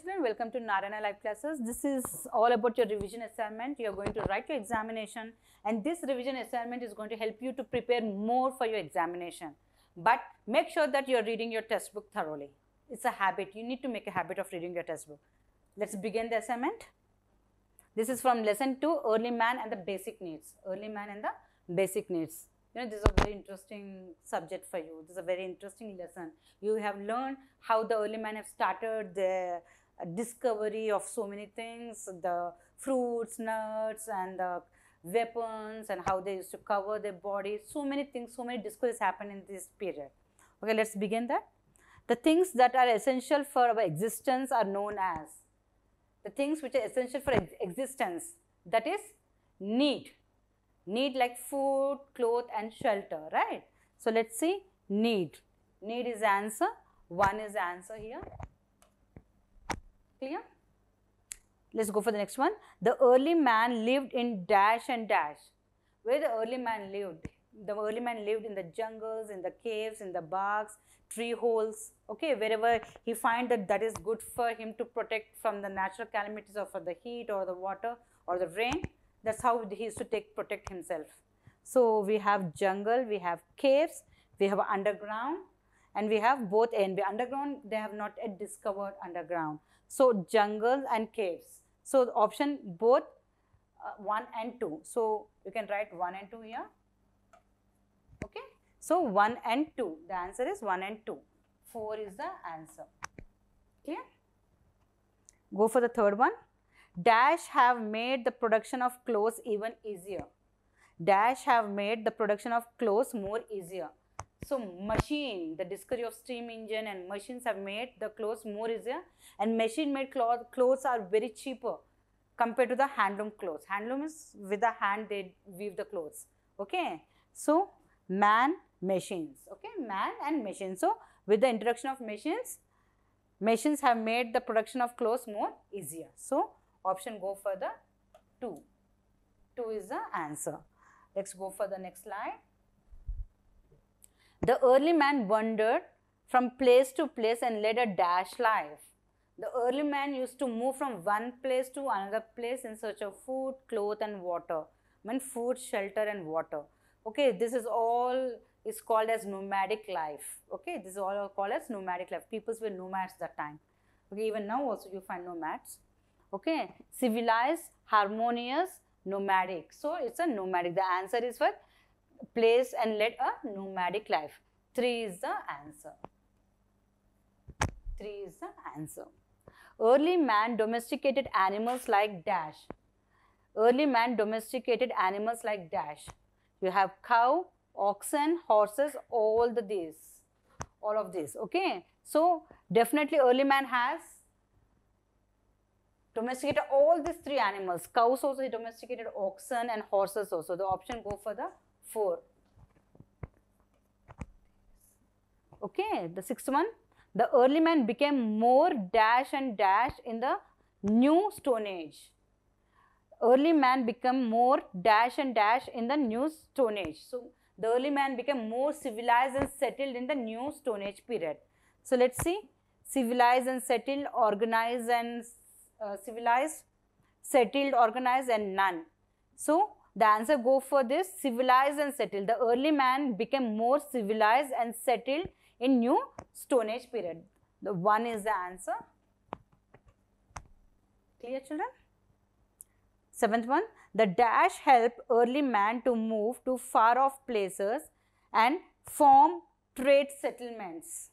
children welcome to narayana live classes this is all about your revision assignment you are going to write your examination and this revision assignment is going to help you to prepare more for your examination but make sure that you are reading your textbook thoroughly it's a habit you need to make a habit of reading your textbook let's begin the assignment this is from lesson 2 early man and the basic needs early man and the basic needs you know this is a very interesting subject for you this is a very interesting lesson you have learned how the early man have started their discovery of so many things, the fruits, nuts, and the weapons, and how they used to cover their bodies. So many things, so many discoveries happened in this period. Okay, let's begin that. The things that are essential for our existence are known as the things which are essential for existence, that is, need. Need like food, cloth, and shelter, right? So, let's see need. Need is answer. One is answer here. Clear? Let's go for the next one. The early man lived in dash and dash. Where the early man lived? The early man lived in the jungles, in the caves, in the barks, tree holes, okay, wherever he find that that is good for him to protect from the natural calamities or for the heat or the water or the rain. That's how he used to take protect himself. So we have jungle, we have caves, we have underground, and we have both ANB underground. They have not yet discovered underground. So jungles and caves. So option both uh, 1 and 2. So you can write 1 and 2 here. Okay. So 1 and 2. The answer is 1 and 2. 4 is the answer. Clear? Go for the third one. Dash have made the production of clothes even easier. Dash have made the production of clothes more easier. So machine, the discovery of steam engine and machines have made the clothes more easier and machine made cloth, clothes are very cheaper compared to the handloom clothes. Handloom is with the hand they weave the clothes, okay. So man, machines, okay, man and machine. So with the introduction of machines, machines have made the production of clothes more easier. So option go for the 2, 2 is the answer. Let's go for the next slide. The early man wandered from place to place and led a dash life. The early man used to move from one place to another place in search of food, cloth, and water. I mean, food, shelter, and water. Okay, this is all is called as nomadic life. Okay, this is all called as nomadic life. Peoples were nomads that time. Okay, even now also you find nomads. Okay, civilized, harmonious, nomadic. So it's a nomadic. The answer is what place and led a nomadic life. 3 is the answer. 3 is the answer. Early man domesticated animals like dash. Early man domesticated animals like dash. You have cow, oxen, horses, all the these, all of this. Okay. So definitely early man has domesticated all these three animals. Cows also he domesticated oxen and horses also. The option go for the 4. Okay, the sixth one, the early man became more dash and dash in the new stone age. Early man become more dash and dash in the new stone age. So, the early man became more civilized and settled in the new stone age period. So, let us see civilized and settled, organized and uh, civilized, settled, organized and none. So, the answer go for this civilized and settled. The early man became more civilized and settled in new stone age period. The one is the answer. Clear children? Seventh one, the dash help early man to move to far off places and form trade settlements.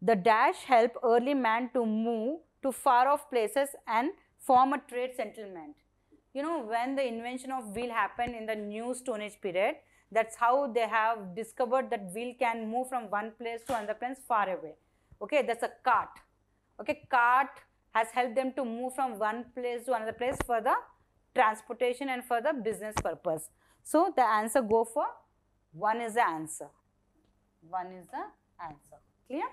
The dash help early man to move to far off places and form a trade settlement you know when the invention of wheel happened in the new stone age period that's how they have discovered that wheel can move from one place to another place far away okay that's a cart okay cart has helped them to move from one place to another place for the transportation and for the business purpose so the answer go for one is the answer one is the answer clear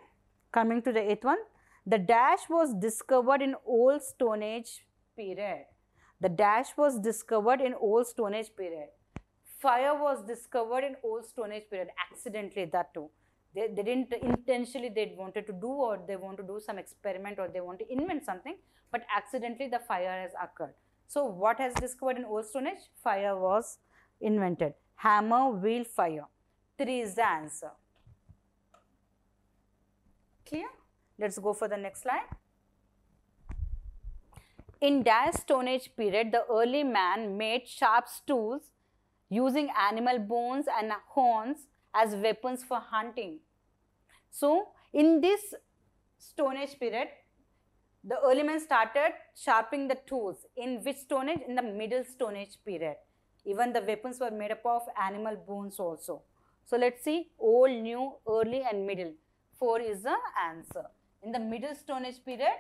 coming to the eighth one the dash was discovered in old stone age period the dash was discovered in Old Stone Age period. Fire was discovered in Old Stone Age period, accidentally, that too. They, they didn't intentionally, they wanted to do or they want to do some experiment or they want to invent something, but accidentally the fire has occurred. So, what has discovered in Old Stone Age? Fire was invented. Hammer, wheel, fire. 3 is the answer. Clear? Let's go for the next slide. In dire Stone Age period, the early man made sharp tools using animal bones and horns as weapons for hunting. So, in this Stone Age period, the early man started sharpening the tools. In which Stone Age? In the Middle Stone Age period. Even the weapons were made up of animal bones also. So, let us see old, new, early and middle. 4 is the answer. In the Middle Stone Age period,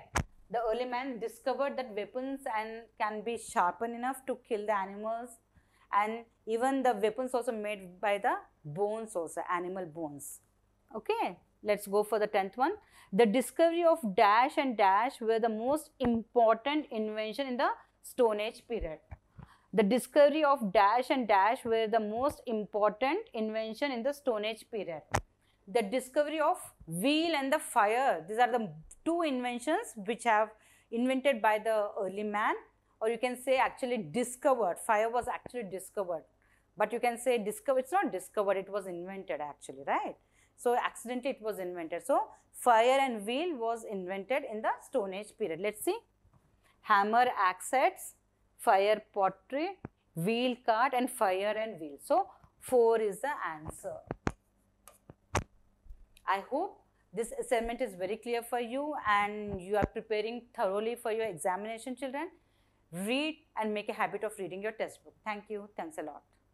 the early man discovered that weapons and can be sharpened enough to kill the animals and even the weapons also made by the bones also animal bones okay let's go for the 10th one the discovery of dash and dash were the most important invention in the stone age period the discovery of dash and dash were the most important invention in the stone age period the discovery of wheel and the fire these are the two inventions which have invented by the early man or you can say actually discovered. Fire was actually discovered. But you can say discover, it's not discovered, it was invented actually, right? So, accidentally it was invented. So, fire and wheel was invented in the stone age period. Let's see. Hammer, axes, fire pottery, wheel cart and fire and wheel. So, 4 is the answer. I hope this assignment is very clear for you and you are preparing thoroughly for your examination children. Read and make a habit of reading your textbook. Thank you. Thanks a lot.